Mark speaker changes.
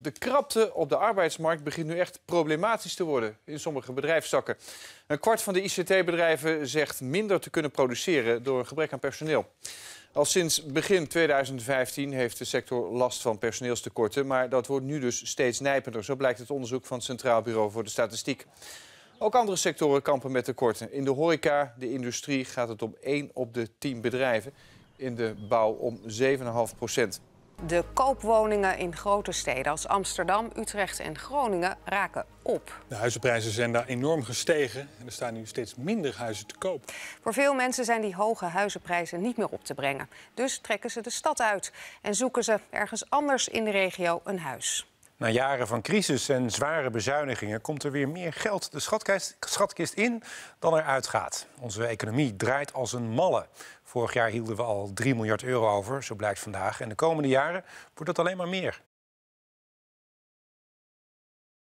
Speaker 1: De krapte op de arbeidsmarkt begint nu echt problematisch te worden in sommige bedrijfszakken. Een kwart van de ICT-bedrijven zegt minder te kunnen produceren door een gebrek aan personeel. Al sinds begin 2015 heeft de sector last van personeelstekorten, maar dat wordt nu dus steeds nijpender. Zo blijkt het onderzoek van het Centraal Bureau voor de Statistiek. Ook andere sectoren kampen met tekorten. In de horeca, de industrie gaat het om 1 op de 10 bedrijven, in de bouw om 7,5 procent.
Speaker 2: De koopwoningen in grote steden als Amsterdam, Utrecht en Groningen raken op.
Speaker 1: De huizenprijzen zijn daar enorm gestegen en
Speaker 2: er staan nu steeds minder huizen te koop. Voor veel mensen zijn die hoge huizenprijzen niet meer op te brengen. Dus trekken ze de stad uit en zoeken ze ergens anders in de regio een huis.
Speaker 3: Na jaren van crisis en zware bezuinigingen komt er weer meer geld de schatkist, in dan er uitgaat. Onze economie draait als een malle. Vorig jaar hielden we al 3 miljard euro over, zo blijkt vandaag. En de komende jaren wordt dat alleen maar meer.